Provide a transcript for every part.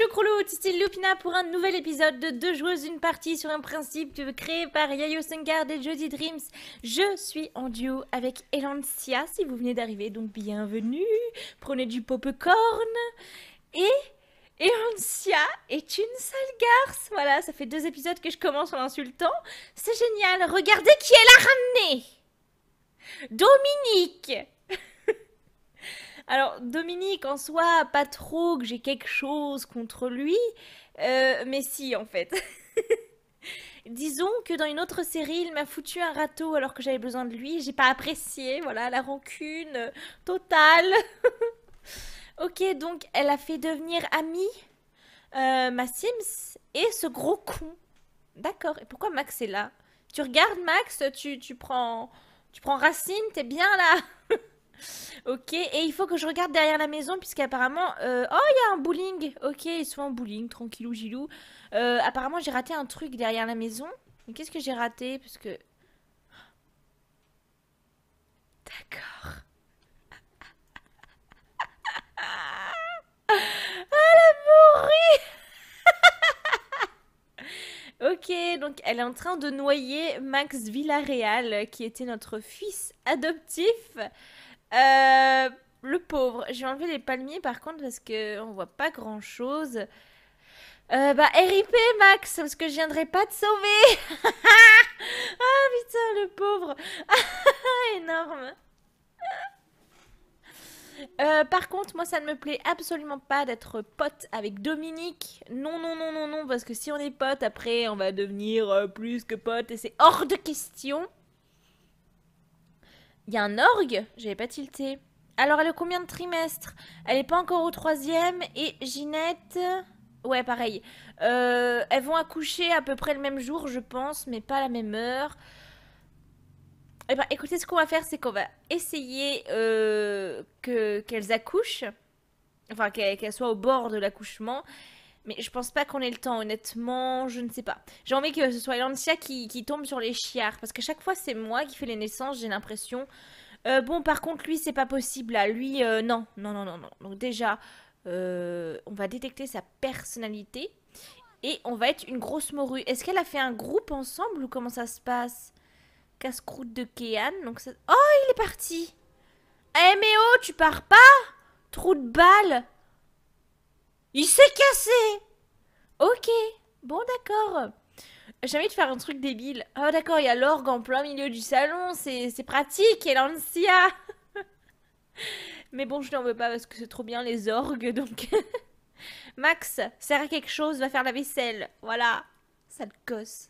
choucroulou, Titi Lupina pour un nouvel épisode de Deux joueuses, une partie sur un principe créé par Yayo Sengard et Jody Dreams. Je suis en duo avec Elancia, si vous venez d'arriver, donc bienvenue. Prenez du popcorn. Et Elancia est une sale garce. Voilà, ça fait deux épisodes que je commence en insultant. C'est génial, regardez qui elle a ramené Dominique alors, Dominique, en soi, pas trop que j'ai quelque chose contre lui, euh, mais si, en fait. Disons que dans une autre série, il m'a foutu un râteau alors que j'avais besoin de lui. J'ai pas apprécié, voilà, la rancune totale. ok, donc elle a fait devenir amie euh, ma Sims et ce gros con. D'accord. Et pourquoi Max est là Tu regardes Max, tu, tu prends tu prends Racine, t'es bien là ok, et il faut que je regarde derrière la maison, puisqu'apparemment... Euh... Oh, il y a un bowling Ok, ils sont en bowling, tranquillou, gilou. Euh, apparemment, j'ai raté un truc derrière la maison. Mais qu'est-ce que j'ai raté Parce que... D'accord. Ah, a mouru Ok, donc elle est en train de noyer Max Villarreal, qui était notre fils adoptif. Euh, le pauvre. J'ai enlevé les palmiers par contre parce que on voit pas grand chose. Euh, bah RIP Max parce que je viendrai pas te sauver. ah putain le pauvre. Énorme. Euh, par contre, moi, ça ne me plaît absolument pas d'être pote avec Dominique. Non, non, non, non, non, parce que si on est pote, après, on va devenir euh, plus que pote et c'est hors de question. Il y a un orgue J'avais pas tilté. Alors, elle a combien de trimestres Elle n'est pas encore au troisième. Et Ginette... Ouais, pareil. Euh, elles vont accoucher à peu près le même jour, je pense, mais pas à la même heure. Eh ben, écoutez, ce qu'on va faire, c'est qu'on va essayer euh, qu'elles accouchent. Enfin, qu'elles soient au bord de l'accouchement. Mais je pense pas qu'on ait le temps, honnêtement, je ne sais pas. J'ai envie que ce soit Lancia qui, qui tombe sur les chiards, parce que chaque fois c'est moi qui fais les naissances, j'ai l'impression. Euh, bon, par contre, lui, c'est pas possible, là. Lui, euh, non, non, non, non, non. Donc déjà, euh, on va détecter sa personnalité et on va être une grosse morue. Est-ce qu'elle a fait un groupe ensemble ou comment ça se passe Casse-croûte de Kéan, donc ça... Oh, il est parti Eh mais oh, tu pars pas Trou de balle il s'est cassé Ok, bon d'accord. J'ai envie de faire un truc débile. Oh d'accord, il y a l'orgue en plein milieu du salon, c'est pratique, et Mais bon, je n'en veux pas parce que c'est trop bien les orgues, donc... Max, sert à quelque chose, va faire la vaisselle. Voilà, sale gosse.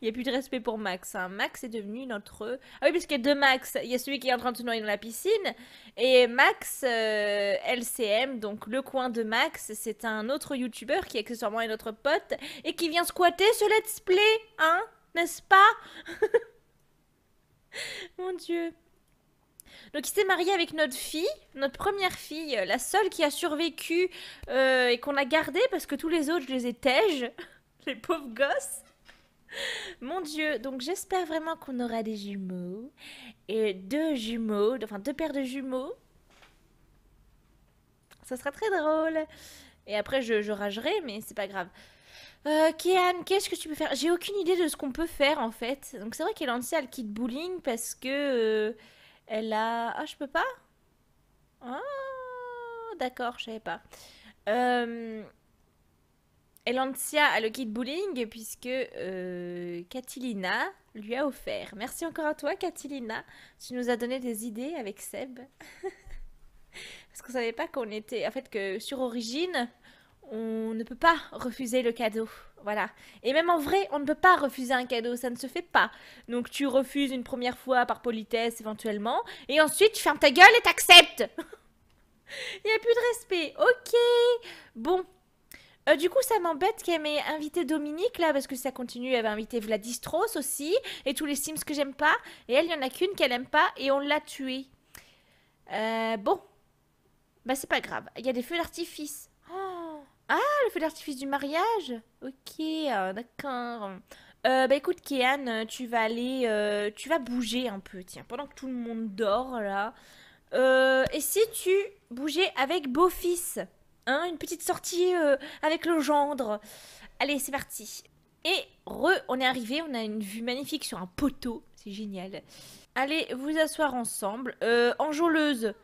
Il n'y a plus de respect pour Max. Hein. Max est devenu notre. Ah oui, parce qu'il y a deux Max. Il y a celui qui est en train de se noyer dans la piscine. Et Max euh, LCM, donc le coin de Max, c'est un autre YouTuber qui accessoirement est notre pote et qui vient squatter ce let's play, hein N'est-ce pas Mon dieu. Donc il s'est marié avec notre fille, notre première fille, la seule qui a survécu euh, et qu'on a gardée parce que tous les autres, je les ai tèges, les pauvres gosses. Mon Dieu, donc j'espère vraiment qu'on aura des jumeaux. Et deux jumeaux, enfin deux paires de jumeaux. Ça sera très drôle. Et après, je, ragerai, mais c'est pas grave. Euh, qu'est-ce que tu peux faire J'ai aucune idée de ce qu'on peut faire en fait. Donc c'est vrai qu'elle faire elle kit bowling parce que. Euh, elle a. Ah, je peux pas Ah, d'accord, je savais pas. Euh, Lancia a le kit bowling puisque euh, lui a offert. Merci encore à toi Catilina. tu nous as donné des idées avec Seb. Parce qu'on ne savait pas qu'on était... En fait que sur Origine, on ne peut pas refuser le cadeau. Voilà. Et même en vrai, on ne peut pas refuser un cadeau, ça ne se fait pas. Donc tu refuses une première fois par politesse éventuellement, et ensuite tu fermes ta gueule et t'acceptes. Il n'y a plus de respect. Ok. Bon, euh, du coup, ça m'embête qu'elle m'ait invité Dominique là, parce que ça continue. Elle avait invité Vladistros aussi, et tous les Sims que j'aime pas. Et elle, il y en a qu'une qu'elle aime pas, et on l'a tué. Euh, bon. Bah, c'est pas grave. Il y a des feux d'artifice. Oh. Ah, le feu d'artifice du mariage Ok, ah, d'accord. Euh, bah écoute, Kéan, tu vas aller. tu vas bouger un peu, tiens, pendant que tout le monde dort là. et si tu bougeais avec beau-fils Hein, une petite sortie euh, avec le gendre. Allez, c'est parti. Et re, on est arrivé, on a une vue magnifique sur un poteau. C'est génial. Allez, vous asseoir ensemble. Euh, enjôleuse.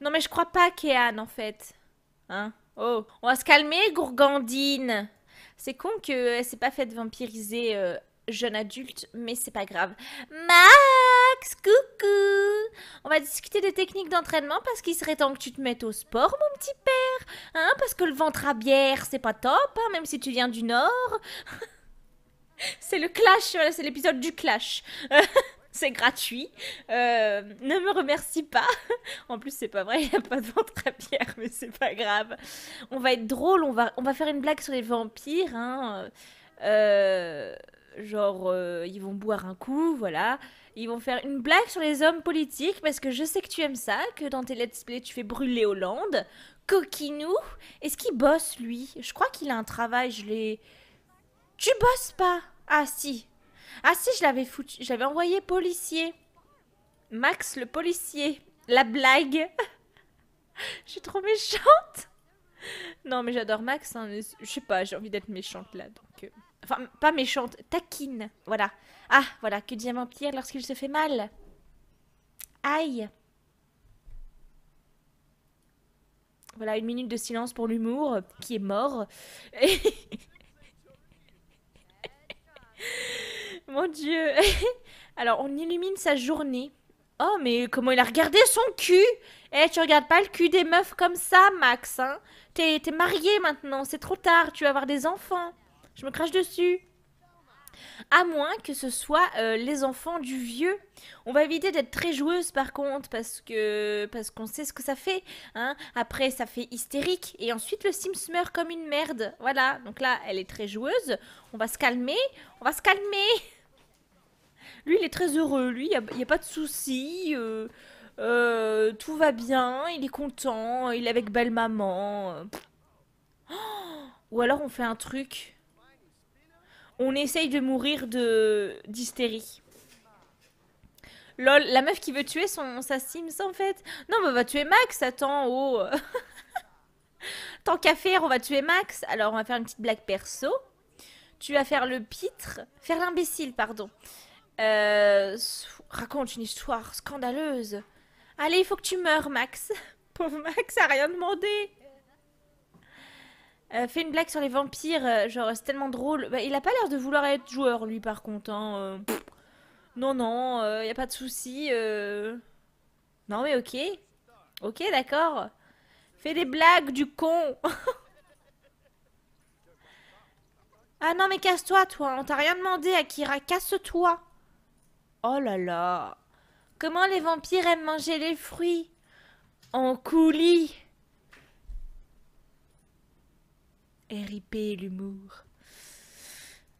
Non mais je crois pas Anne, en fait. Hein Oh. On va se calmer, gourgandine. C'est con qu'elle s'est pas faite vampiriser euh, jeune adulte, mais c'est pas grave. Max, coucou On va discuter des techniques d'entraînement parce qu'il serait temps que tu te mettes au sport, mon petit père. Hein, parce que le ventre à bière, c'est pas top, hein, même si tu viens du Nord. c'est le clash, c'est l'épisode du clash. c'est gratuit. Euh, ne me remercie pas. En plus, c'est pas vrai, il a pas de ventre à bière, mais c'est pas grave. On va être drôle, on va, on va faire une blague sur les vampires. Hein. Euh, genre euh, ils vont boire un coup, voilà. Ils vont faire une blague sur les hommes politiques parce que je sais que tu aimes ça, que dans tes let's play tu fais brûler Hollande. Coquinou, est-ce qu'il bosse lui Je crois qu'il a un travail, je l'ai... Tu bosses pas Ah si. Ah si, je l'avais foutu, j'avais envoyé policier. Max le policier. La blague. je suis trop méchante. Non mais j'adore Max, hein, je sais pas, j'ai envie d'être méchante là, donc... Euh. Enfin, pas méchante, taquine. Voilà. Ah, voilà, que diamant un lorsqu'il se fait mal Aïe Voilà, une minute de silence pour l'humour, qui est mort. Mon dieu Alors, on illumine sa journée. Oh, mais comment il a regardé son cul Eh, tu regardes pas le cul des meufs comme ça, Max, hein T'es marié maintenant, c'est trop tard, tu vas avoir des enfants je me crache dessus. À moins que ce soit euh, les enfants du vieux. On va éviter d'être très joueuse par contre parce que parce qu'on sait ce que ça fait. Hein. Après ça fait hystérique et ensuite le Sims meurt comme une merde. Voilà. Donc là elle est très joueuse. On va se calmer. On va se calmer. Lui il est très heureux. Lui il n'y a, pas de soucis. Euh, euh, tout va bien. Il est content. Il est avec belle maman. Ou alors on fait un truc on essaye de mourir de d'hystérie. Lol, la meuf qui veut tuer son, sa Sims en fait. Non, bah, on va tuer Max, attends, oh. Tant qu'à faire, on va tuer Max. Alors, on va faire une petite blague perso. Tu vas faire le pitre. Faire l'imbécile, pardon. Euh, raconte une histoire scandaleuse. Allez, il faut que tu meurs, Max. Pauvre Max a rien demandé. Euh, Fais une blague sur les vampires, euh, genre c'est tellement drôle. Bah, il a pas l'air de vouloir être joueur, lui, par contre. Hein, euh. Non, non, non, y a pas de souci. Non, mais ok. Ok, d'accord. Fais des blagues, du con. ah non, mais casse-toi, toi. On t'a rien demandé, Akira. Casse-toi. Oh là là. Comment les vampires aiment manger les fruits En coulis. RIP l'humour.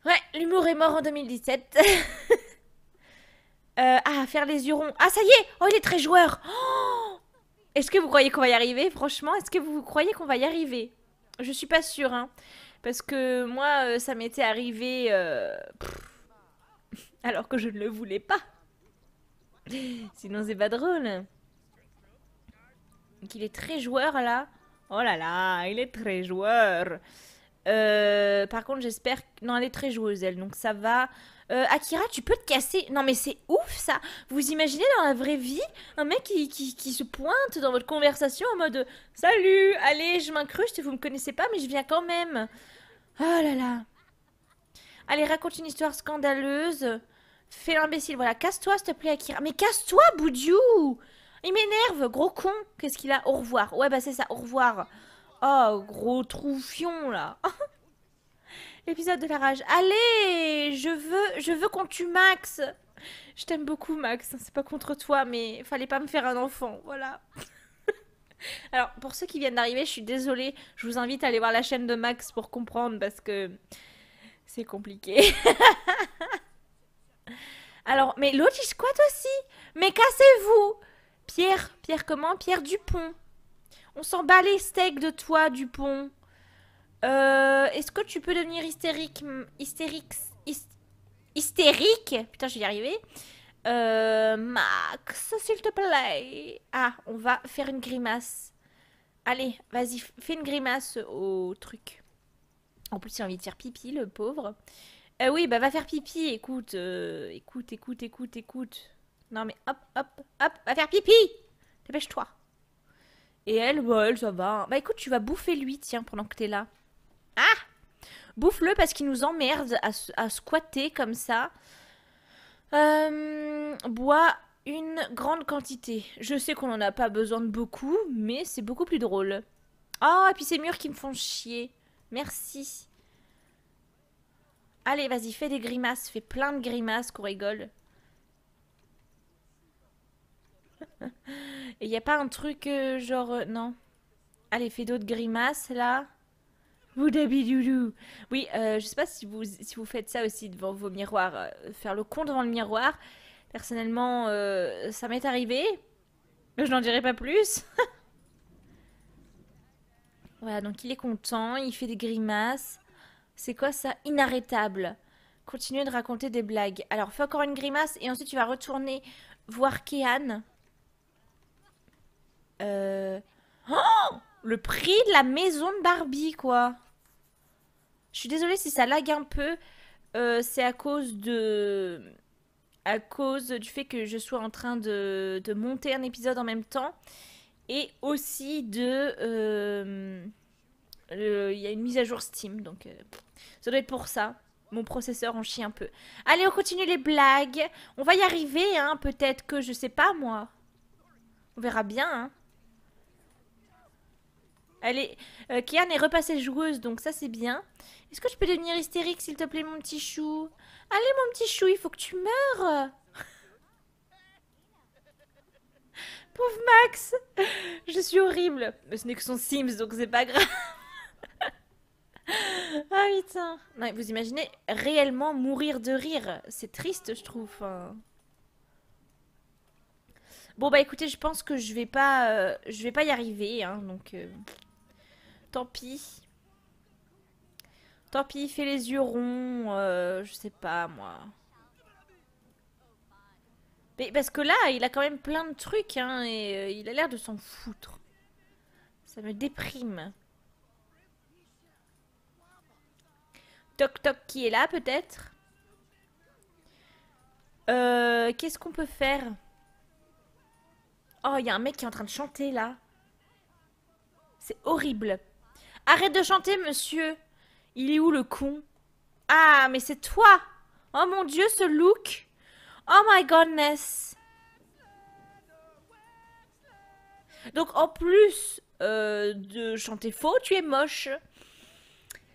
Ouais, l'humour est mort en 2017. Euh, ah, faire les hurons. Ah, ça y est Oh, il est très joueur oh Est-ce que vous croyez qu'on va y arriver Franchement, est-ce que vous croyez qu'on va y arriver Je suis pas sûre, hein. Parce que moi, euh, ça m'était arrivé... Euh, alors que je ne le voulais pas. Sinon, c'est pas drôle. Donc, il est très joueur, là. Oh là là, il est très joueur. Euh, par contre, j'espère. Non, elle est très joueuse, elle, donc ça va. Euh, Akira, tu peux te casser. Non, mais c'est ouf ça. Vous imaginez dans la vraie vie un mec qui, qui, se pointe dans votre conversation en mode Salut, allez, je m'incruste, vous me connaissez pas, mais je viens quand même. Oh là là. Allez, raconte une histoire scandaleuse. Fais l'imbécile, voilà. Casse-toi, s'il te plaît, Akira. Mais casse-toi, Boudiou il m'énerve, gros con. Qu'est-ce qu'il a Au revoir. Ouais, bah c'est ça, au revoir. Oh, gros troufion, là. Épisode de la rage. Allez, je veux, je veux qu'on tue Max. Je t'aime beaucoup, Max. C'est pas contre toi, mais fallait pas me faire un enfant. Voilà. Alors, pour ceux qui viennent d'arriver, je suis désolée. Je vous invite à aller voir la chaîne de Max pour comprendre parce que c'est compliqué. Alors, mais l'autre, quoi aussi Mais cassez-vous Pierre, Pierre comment Pierre Dupont. On s'en bat les steaks de toi, Dupont. Euh, est-ce que tu peux devenir hystérique Hystérique Hystérique Putain, je vais y arriver. Euh, Max, s'il te plaît. Ah, on va faire une grimace. Allez, vas-y, fais une grimace au truc. En plus, il a envie de faire pipi, le pauvre. Euh, oui, bah va faire pipi, écoute. écoute, écoute, écoute, écoute. Non, mais hop, hop, hop, va faire pipi Dépêche-toi. Et elle, bah, elle, ça va. Bah, écoute, tu vas bouffer lui, tiens, pendant que t'es là. Ah Bouffe-le parce qu'il nous emmerde à, squatter comme ça. Euh, bois une grande quantité. Je sais qu'on n'en a pas besoin de beaucoup, mais c'est beaucoup plus drôle. Oh, et puis ces murs qui me font chier. Merci. Allez, vas-y, fais des grimaces. Fais plein de grimaces qu'on rigole. Et y a pas un truc euh, genre. Euh, non. Allez, ah, fais d'autres grimaces là. doudou Oui, euh, je sais pas si vous, faites ça aussi devant vos miroirs. Euh, faire le con devant le miroir. Personnellement, ça m'est arrivé. Mais je n'en dirai pas plus. voilà, donc il est content, il fait des grimaces. C'est quoi ça Inarrêtable. Continuez de raconter des blagues. Alors, fais encore une grimace et ensuite tu vas retourner voir Kean euh, oh le prix de la maison de Barbie, quoi. Je suis désolée si ça lag un peu. Euh, c'est à cause de. à cause du fait que je sois en train de, monter un épisode en même temps. Et aussi de. Euh, il y a une mise à jour Steam, donc. Ça doit être pour ça. Mon processeur en chie un peu. Allez, on continue les blagues. On va y arriver, hein. Peut-être que je sais pas, moi. On verra bien, hein. Allez, euh, Kian est repassée joueuse, donc ça c'est bien. Est-ce que je peux devenir hystérique, s'il te plaît, mon petit chou Allez, mon petit chou, il faut que tu meurs Pauvre Max Je suis horrible. Mais ce n'est que son Sims, donc c'est pas grave. ah putain Vous imaginez réellement mourir de rire. C'est triste, je trouve. Hein. Bon bah écoutez, je pense que je vais pas, euh, je vais pas y arriver, hein, donc... Euh, Tant pis. Tant pis, il fait les yeux ronds, euh, je sais pas moi. Mais parce que là, il a quand même plein de trucs, hein, et euh, il a l'air de s'en foutre. Ça me déprime. Toc toc qui est là peut-être euh, Qu'est-ce qu'on peut faire Oh, il y a un mec qui est en train de chanter là. C'est horrible. Arrête de chanter, monsieur Il est où le con Ah, mais c'est toi Oh mon dieu, ce look Oh my Godness Donc en plus euh, de chanter faux, tu es moche.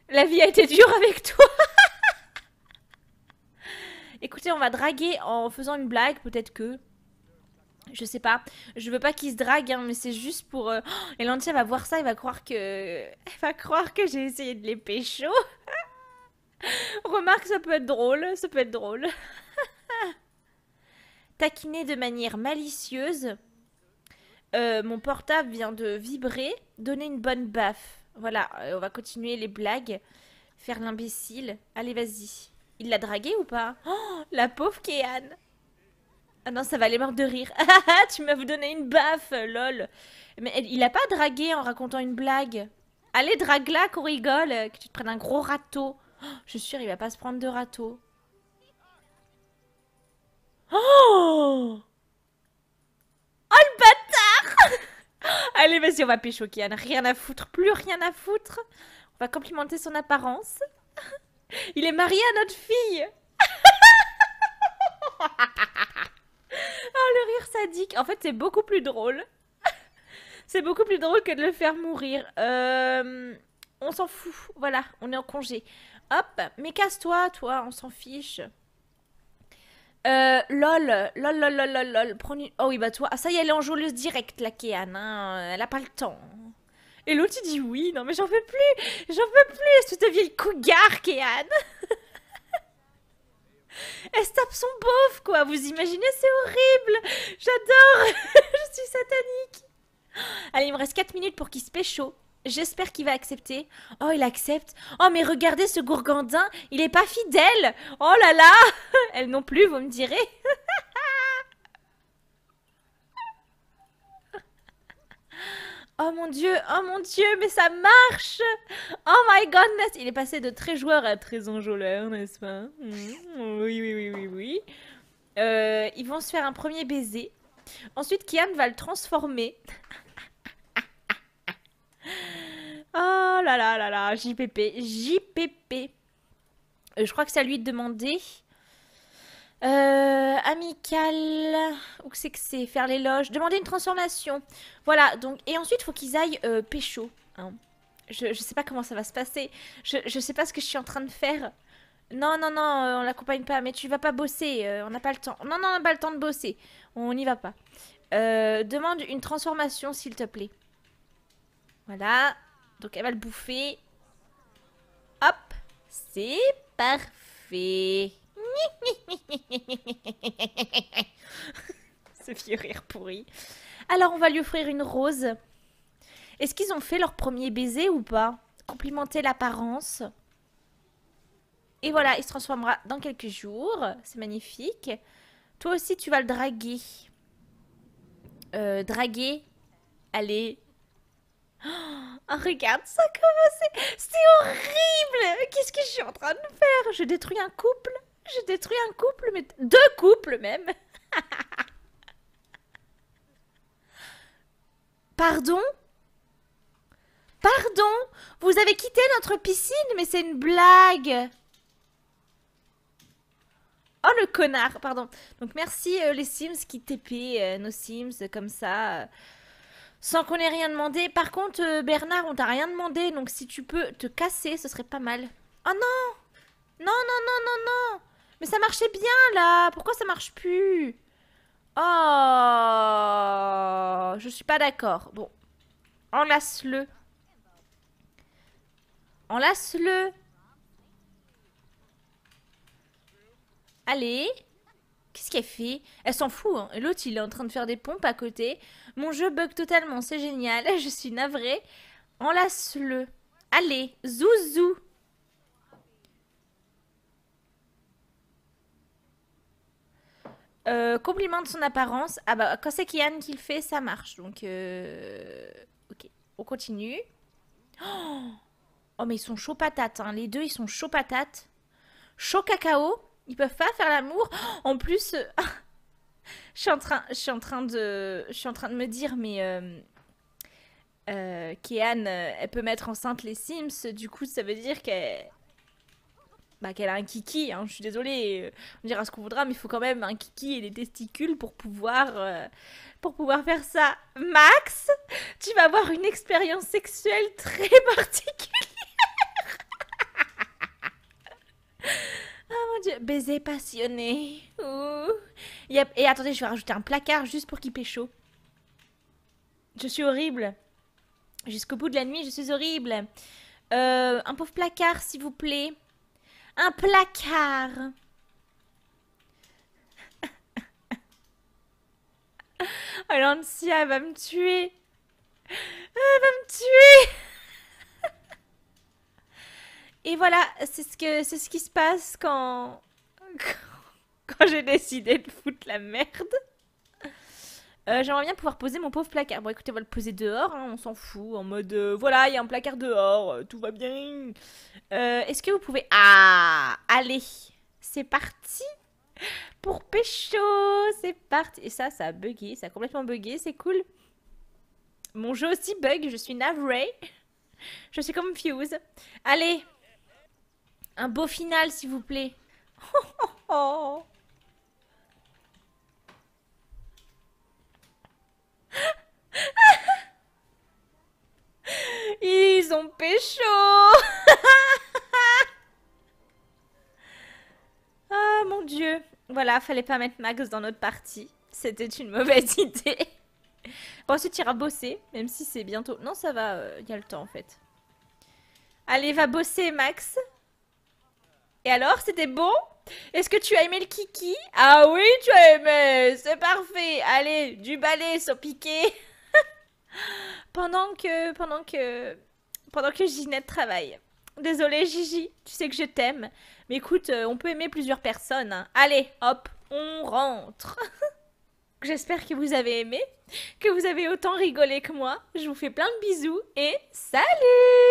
La vie a été dure avec toi. Écoutez, on va draguer en faisant une blague, peut-être que je sais pas. Je veux pas qu'il se drague, hein, mais c'est juste pour. Euh... Et va voir ça, il va croire que. va croire que j'ai essayé de les pécho. Remarque, ça peut être drôle, ça peut être drôle. Taquiner de manière malicieuse. Euh, mon portable vient de vibrer. Donner une bonne baffe. Voilà, euh, on va continuer les blagues. Faire l'imbécile. Allez, vas-y. Il l'a dragué ou pas la pauvre Kéane ah non, ça va, aller mort de rire. Ah tu m'as donné une baffe, lol. Mais il a pas dragué en racontant une blague. Allez, drague-la qu'on rigole, que tu te prennes un gros râteau. Oh, je suis sûre, il va pas se prendre de râteau. Oh Oh le bâtard Allez, vas-y, on va pécho, Kian. Rien à foutre, plus rien à foutre. On va complimenter son apparence. Il est marié à notre fille Oh, le rire sadique. En fait, c'est beaucoup plus drôle. c'est beaucoup plus drôle que de le faire mourir. Euh, on s'en fout. Voilà, on est en congé. Hop, mais casse-toi, toi, on s'en fiche. Euh, lol, lol, lol, lol, lol, Oh oui, bah toi. Ah, ça y est, elle est en joueuse directe, la Kéane. Hein. Elle a pas le temps. Et l'autre, il dit oui. Non, mais j'en fais plus. J'en peux plus. Cette vieille cougar, Kéane. Elle se tape son beauf, quoi. Vous imaginez, c'est horrible. J'adore. je suis satanique. Allez, il me reste 4 minutes pour qu'il se pécho. J'espère qu'il va accepter. Oh, il accepte. Oh, mais regardez ce gourgandin. Il est pas fidèle. Oh là là. Elle non plus, vous me direz. Oh mon dieu, oh mon dieu, mais ça marche Oh my godness Il est passé de très joueur à très enjôleur, n'est-ce pas hmm, Oui, oui, oui, oui, oui. Euh, ils vont se faire un premier baiser. Ensuite, Kian va le transformer. oh là là là là, JPP, JPP. Euh, je crois que ça lui demandait. demander euh, amical, où c'est que c'est Faire l'éloge, demander une transformation. Voilà, donc, et ensuite, il faut qu'ils aillent euh, pécho. Hein. Je, je sais pas comment ça va se passer. Je, je sais pas ce que je suis en train de faire. Non, non, non, euh, on l'accompagne pas, mais tu vas pas bosser, on n'a pas le temps. Non, non, on n'a pas le temps de bosser, on n'y va pas. demande une transformation, s'il te plaît. Voilà, donc elle va le bouffer. Hop, c'est parfait. Ce vieux rire pourri. Alors, on va lui offrir une rose. Est-ce qu'ils ont fait leur premier baiser ou pas Complimenter l'apparence. Et voilà, il se transformera dans quelques jours. C'est magnifique. Toi aussi, tu vas le draguer. Euh, draguer. Allez. Oh, ah, regarde ça, comment c'est... C'est horrible Qu'est-ce que je suis en train de faire Je détruis un couple j'ai détruit un couple, mais deux couples même. Pardon Pardon Vous avez quitté notre piscine, mais c'est une blague Oh le connard, pardon. Donc merci euh, les Sims qui TP euh, nos Sims comme ça, euh, sans qu'on ait rien demandé. Par contre Bernard, on t'a rien demandé, donc si tu peux te casser, ce serait pas mal. Oh non Non, non, non, non, non mais ça marchait bien là Pourquoi ça marche plus Oh Je suis pas d'accord. Bon. Enlace-le. Enlace-le. Allez. Qu'est-ce qu'elle fait Elle s'en fout. Hein. L'autre, il est en train de faire des pompes à côté. Mon jeu bug totalement, c'est génial. Je suis navrée. Enlace-le. Allez, zouzou. Euh, compliment de son apparence. Ah bah, quand c'est Kian qui le fait, ça marche. Donc, euh... ok, on continue. Oh, oh mais ils sont chauds patates. Hein. Les deux, ils sont chauds patates. Chaud cacao. Ils peuvent pas faire l'amour. Oh, en plus, euh, je, suis en train, je, suis en train de, je suis en train de me dire, mais. Euh, Kian, elle peut mettre enceinte les Sims, du coup ça veut dire qu'elle bah, qu'elle a un kiki. Hein, je suis désolée, euh, on dira ce qu'on voudra, mais il faut quand même un kiki et des testicules pour pouvoir, euh, pour pouvoir faire ça. Max, tu vas avoir une expérience sexuelle très particulière. oh mon dieu, baiser passionné. Ouh. Et, attendez, je vais rajouter un placard juste pour qu'il chaud. Je suis horrible. Jusqu'au bout de la nuit, je suis horrible. Euh, un pauvre placard, s'il vous plaît. Un placard. Oh, Lancia, va me tuer. Elle va me tuer. Et voilà, c'est ce, que, c'est ce qui se passe quand, quand j'ai décidé de foutre la merde. Euh, j'aimerais bien pouvoir poser mon pauvre placard. Bon, écoutez, on va le poser dehors, hein, on s'en fout. En mode, euh, voilà, il y a un placard dehors, euh, tout va bien. Est-ce que vous pouvez... Ah Allez, c'est parti pour Pécho, c'est parti. Et ça, ça a bugué, ça a complètement bugué, c'est cool. Mon jeu aussi bug, je suis Navray. Je suis confuse. Allez, un beau final, s'il vous plaît. Oh, oh, oh. Ils ont pécho Ah mon dieu Voilà, fallait pas mettre Max dans notre partie. C'était une mauvaise idée. Bon, ensuite, iras bosser, même si c'est bientôt... Non, ça va, euh, il y a le temps en fait. Allez, va bosser, Max. Et alors, c'était bon Est-ce que tu as aimé le kiki Ah oui, tu as aimé C'est parfait Allez, du balai sur piquet pendant que, pendant que, pendant que Ginette travaille. Désolée Gigi, tu sais que je t'aime. Mais écoute, euh, on peut aimer plusieurs personnes. Hein. Allez, hop, on rentre. J'espère que vous avez aimé, que vous avez autant rigolé que moi. Je vous fais plein de bisous et salut